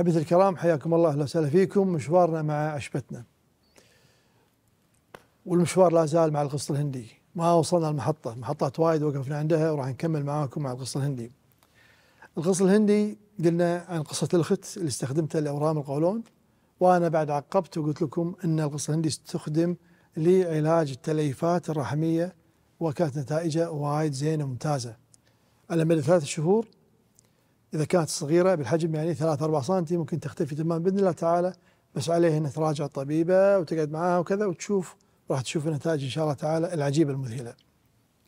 حبيث الكرام حياكم الله اهلا وسهلا فيكم مشوارنا مع عشبتنا والمشوار لا زال مع القسط الهندي ما وصلنا المحطة محطات وايد وقفنا عندها وراح نكمل معاكم مع القسط الهندي القسط الهندي قلنا عن قصة الخت اللي استخدمتها لأورام القولون وأنا بعد عقبت وقلت لكم أن القسط الهندي استخدم لعلاج التليفات الرحمية وكانت نتائجه وايد زينة ممتازة على مدى ثلاث شهور إذا كانت صغيرة بالحجم يعني 3 4 سم ممكن تختفي تماما بإذن الله تعالى بس عليه أن تراجع الطبيبة وتقعد معاها وكذا وتشوف راح تشوف النتائج إن شاء الله تعالى العجيبة المذهلة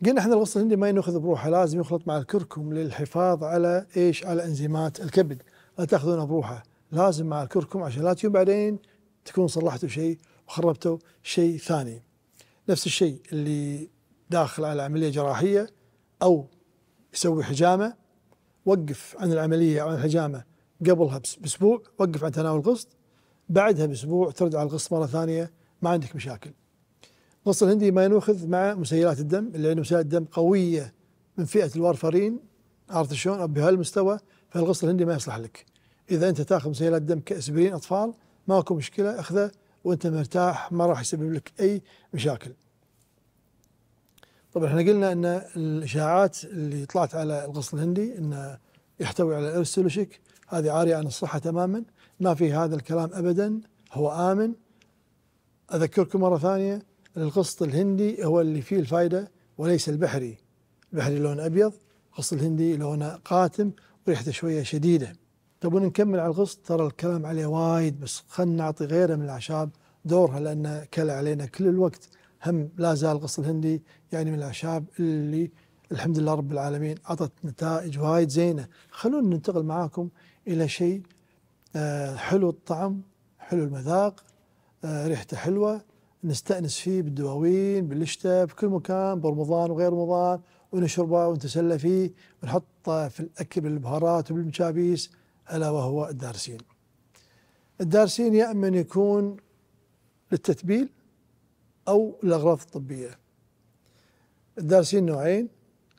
قلنا احنا الوسط الهندي ما ينخذ بروحه لازم يخلط مع الكركم للحفاظ على ايش على انزيمات الكبد لا تاخذونه بروحه لازم مع الكركم عشان لا تجون بعدين تكون صلحتوا شيء وخربتوا شيء ثاني نفس الشيء اللي داخل على عملية جراحية أو يسوي حجامة وقف عن العملية أو عن الحجامه قبلها بأسبوع وقف عن تناول القسط بعدها بأسبوع ترد على القسط مرة ثانية ما عندك مشاكل القسط الهندي ما ينوخذ مع مسيلات الدم لأن مسيلات الدم قوية من فئة الوارفرين عرفت شلون أو بهالمستوى فالقسط الهندي ما يصلح لك إذا أنت تاخذ مسيلات دم كأسبرين أطفال ماكو مشكلة أخذه وأنت مرتاح ما راح يسبب لك أي مشاكل طبعا احنا قلنا ان الاشاعات اللي طلعت على الغصن الهندي انه يحتوي على الارث هذه عاريه عن الصحه تماما ما في هذا الكلام ابدا هو امن اذكركم مره ثانيه القسط الهندي هو اللي فيه الفائده وليس البحري البحري لون ابيض القسط الهندي لونه قاتم وريحته شويه شديده تبون نكمل على القسط ترى الكلام عليه وايد بس خلنا نعطي غيره من الاعشاب دورها لانه كل علينا كل الوقت هم لا زال الغصن الهندي يعني من الاعشاب اللي الحمد لله رب العالمين اعطت نتائج وايد زينه خلونا ننتقل معاكم الى شيء آه، حلو الطعم حلو المذاق آه، ريحته حلوه نستانس فيه بالدواوين بالشتاء بكل مكان برمضان وغير رمضان ونشربه ونتسلى فيه ونحطه في الاكل بالبهارات وبالمشابيس الا وهو الدارسين. الدارسين يا اما يكون للتتبيل أو الأغراض الطبية الدارسين نوعين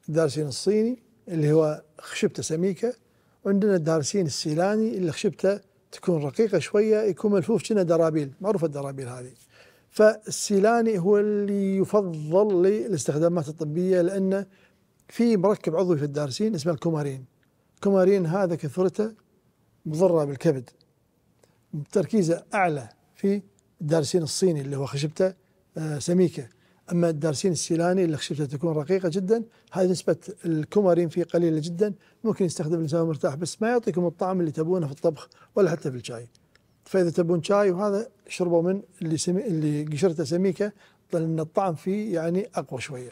الدارسين الصيني اللي هو خشبته سميكة وعندنا الدارسين السيلاني اللي خشبته تكون رقيقة شوية يكون ملفوف كنا درابيل معروفة الدرابيل هذه فالسيلاني هو اللي يفضل للاستخدامات الطبية لأنه في مركب عضوي في الدارسين اسمه الكومارين الكومارين هذا كثرته مضرة بالكبد تركيزه أعلى في الدارسين الصيني اللي هو خشبته آه، سميكه اما الدارسين السيلاني اللي خشبته تكون رقيقه جدا هذه نسبه الكومارين فيه قليله جدا ممكن يستخدم الانسان مرتاح بس ما يعطيكم الطعم اللي تبونه في الطبخ ولا حتى في الشاي فاذا تبون شاي وهذا شربوا من اللي سمي اللي قشرته سميكه لان الطعم فيه يعني اقوى شويه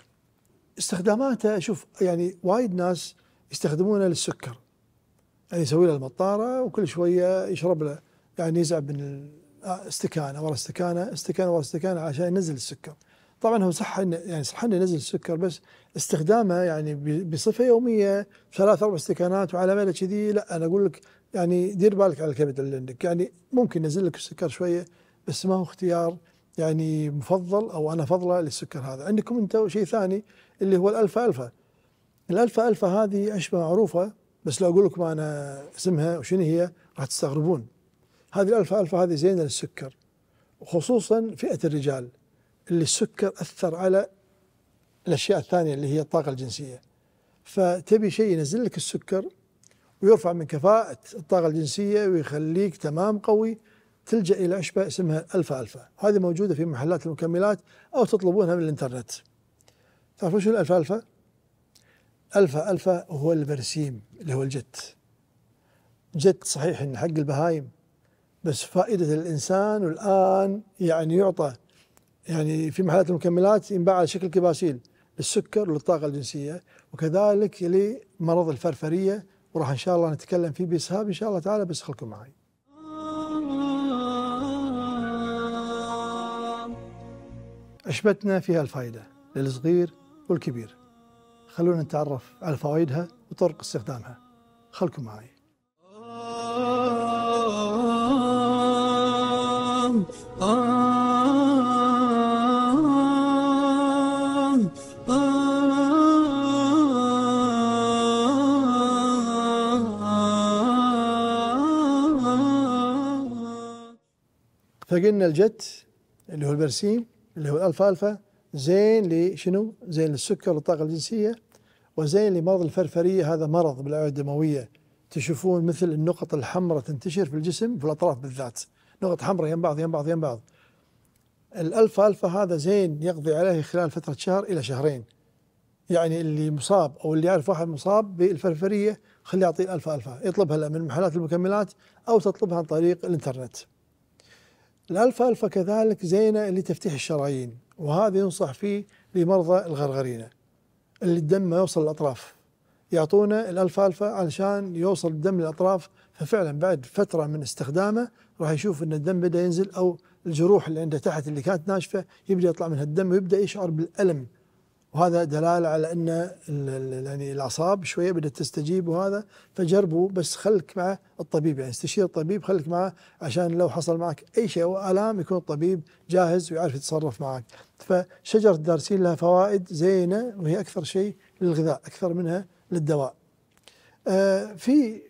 استخداماته شوف يعني وايد ناس يستخدمونه للسكر يعني يسوي له المطاره وكل شويه يشرب له يعني يزعب من آه، استكانه ورا استكانه استكانه ورا استكانه عشان ينزل السكر طبعا هو صح يعني صح انه ينزل السكر بس استخدامه يعني بصفه يوميه ثلاث اربع استكانات وعلى مدى كذي لا انا اقول لك يعني دير بالك على الكبد اللي عندك يعني ممكن ينزل لك السكر شويه بس ما هو اختيار يعني مفضل او انا فضله للسكر هذا عندكم انت شيء ثاني اللي هو الالفا الفا الالفا الفا هذه عشبه معروفه بس لو اقول لكم انا اسمها وشنو هي راح تستغربون هذه الألفة ألفة هذه زينة للسكر خصوصا فئة الرجال اللي السكر أثر على الأشياء الثانية اللي هي الطاقة الجنسية فتبي شيء ينزل لك السكر ويرفع من كفاءة الطاقة الجنسية ويخليك تمام قوي تلجأ إلى عشبة اسمها ألفا ألفا هذه موجودة في محلات المكملات أو تطلبونها من الإنترنت تعرفون شو الألفا ألفا؟ ألفا ألفا هو البرسيم اللي هو الجت جت صحيح إن حق البهايم بس فائدة الإنسان الآن يعني يعطى يعني في محلات المكملات ينباع على شكل كباسيل للسكر وللطاقة الجنسية وكذلك لمرض الفرفرية وراح إن شاء الله نتكلم فيه بإسهاب إن شاء الله تعالى بس خلكم معي عشبتنا فيها الفائدة للصغير والكبير خلونا نتعرف على فوائدها وطرق استخدامها خلكم معي فقلنا الجت اللي هو البرسيم اللي هو الألفا ألفا زين لشنو؟ زين للسكر والطاقة الجنسية وزين لمرض الفرفرية هذا مرض بالأوعية الدموية تشوفون مثل النقط الحمراء تنتشر في الجسم في الأطراف بالذات نقط حمراء يم بعض يم بعض يم بعض الألفا ألفا هذا زين يقضي عليه خلال فترة شهر إلى شهرين يعني اللي مصاب أو اللي يعرف واحد مصاب بالفرفرية خليه يعطيه الألفا ألفا يطلبها من محلات المكملات أو تطلبها عن طريق الإنترنت الألفالفا كذلك زينة لتفتيح الشرايين وهذا ينصح فيه لمرضى الغرغرينة اللي الدم ما يوصل الأطراف الالفا الألفالفا علشان يوصل الدم للأطراف ففعلا بعد فترة من استخدامه راح يشوف أن الدم بدأ ينزل أو الجروح اللي عنده تحت اللي كانت ناشفة يبدأ يطلع منها الدم ويبدأ يشعر بالألم وهذا دلاله على ان يعني الاعصاب شويه بدات تستجيب وهذا فجربوا بس خلك مع الطبيب يعني استشير الطبيب خلك معه عشان لو حصل معك اي شيء او الام يكون الطبيب جاهز ويعرف يتصرف معك فشجره الدارسين لها فوائد زينه وهي اكثر شيء للغذاء اكثر منها للدواء. آه في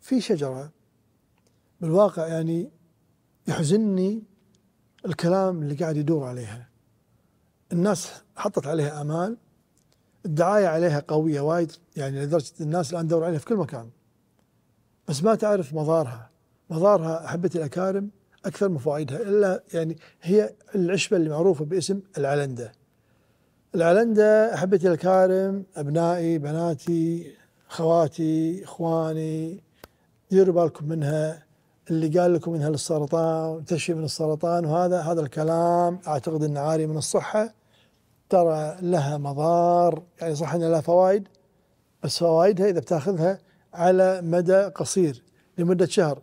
في شجره بالواقع يعني يحزنني الكلام اللي قاعد يدور عليها. الناس حطت عليها امال الدعايه عليها قويه وايد يعني لدرجه الناس الان تدور عليها في كل مكان بس ما تعرف مظارها مظارها احبتي الاكارم اكثر من فوائدها الا يعني هي العشبه اللي معروفه باسم العلنده العلنده احبتي الاكارم ابنائي بناتي خواتي اخواني ديروا بالكم منها اللي قال لكم انها للسرطان وتشفي من السرطان وهذا هذا الكلام اعتقد انه عاري من الصحه ترى لها مضار يعني صح أنها لها فوائد بس فوائدها إذا بتاخذها على مدى قصير لمدة شهر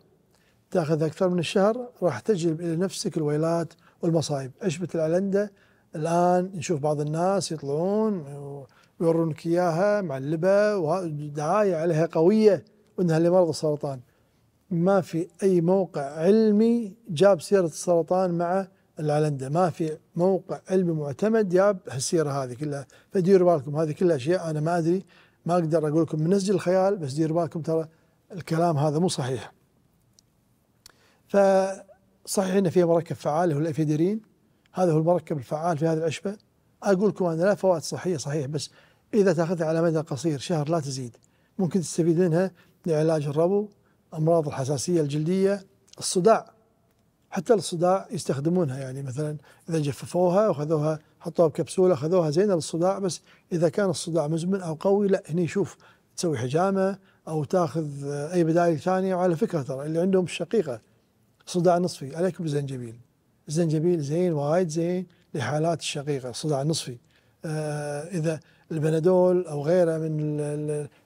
تاخذ أكثر من الشهر راح تجلب إلى نفسك الويلات والمصائب عشبة العلندة الآن نشوف بعض الناس يطلعون ويورونك إياها معلبة ودعاية عليها قوية وأنها لمرض السرطان ما في أي موقع علمي جاب سيرة السرطان مع العلنده ما في موقع علمي معتمد جاب هالسيره هذه كلها فديروا بالكم هذه كلها اشياء انا ما ادري ما اقدر اقول لكم من نسج الخيال بس ديروا بالكم ترى الكلام هذا مو صحيح. فصحيح ان فيها مركب فعال هو الافيدرين هذا هو المركب الفعال في هذه العشبه اقول لكم انا لا فوائد صحيه صحيح بس اذا تاخذها على مدى قصير شهر لا تزيد ممكن تستفيد منها لعلاج الربو امراض الحساسيه الجلديه الصداع حتى للصداع يستخدمونها يعني مثلا اذا جففوها وخذوها حطوها بكبسوله خذوها زينه للصداع بس اذا كان الصداع مزمن او قوي لا هني شوف تسوي حجامه او تاخذ اي بدائل ثانيه وعلى فكره ترى اللي عندهم الشقيقه صداع نصفي عليكم بالزنجبيل الزنجبيل زين وايد زين لحالات الشقيقه الصداع النصفي آه اذا البنادول او غيره من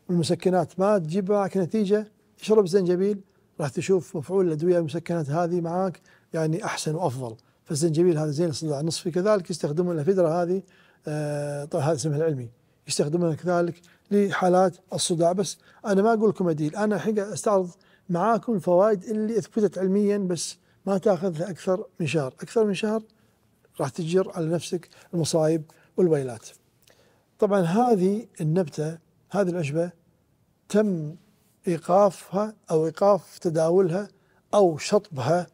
المسكنات ما تجيب معك نتيجه اشرب زنجبيل راح تشوف مفعول الادويه المسكنات هذه معاك يعني احسن وافضل فالزنجبيل هذا زين الصداع النصفي كذلك يستخدمون الافدرا هذه آه، طبعا هذا اسمها العلمي يستخدمونها كذلك لحالات الصداع بس انا ما اقول لكم اديل انا الحين استعرض معاكم الفوائد اللي اثبتت علميا بس ما تاخذ اكثر من شهر اكثر من شهر راح تجر على نفسك المصايب والويلات طبعا هذه النبته هذه العشبه تم ايقافها او ايقاف تداولها او شطبها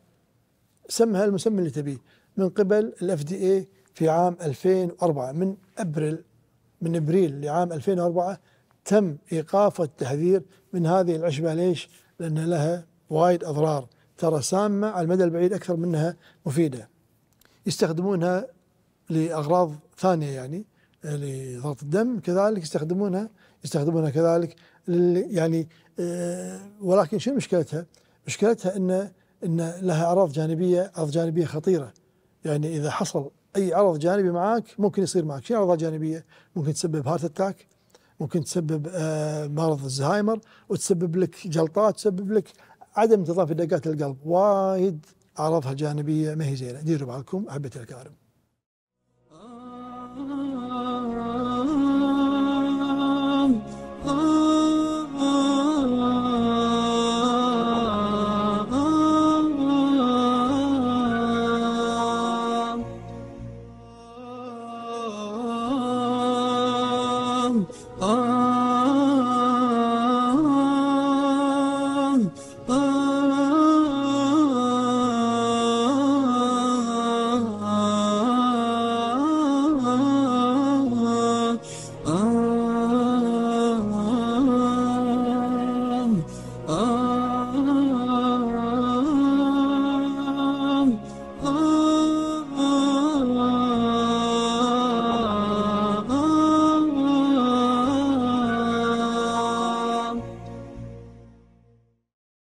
سمها المسمى اللي تبيه من قبل الاف دي اي في عام 2004 من ابريل من ابريل لعام 2004 تم ايقاف التحذير من هذه العشبه ليش؟ لان لها وايد اضرار ترى سامه على المدى البعيد اكثر منها مفيده. يستخدمونها لاغراض ثانيه يعني لضغط يعني الدم كذلك يستخدمونها يستخدمونها كذلك يعني آه، ولكن شنو مشكلتها؟ مشكلتها ان ان لها اعراض جانبيه اعراض جانبيه خطيره يعني اذا حصل اي عرض جانبي معاك ممكن يصير معك شنو اعراض جانبيه؟ ممكن تسبب هارت اتاك ممكن تسبب آه، مرض الزهايمر وتسبب لك جلطات تسبب لك عدم انتظام في دقات القلب وايد اعراضها الجانبيه ما هي زينه ديروا بالكم احبتي الكارم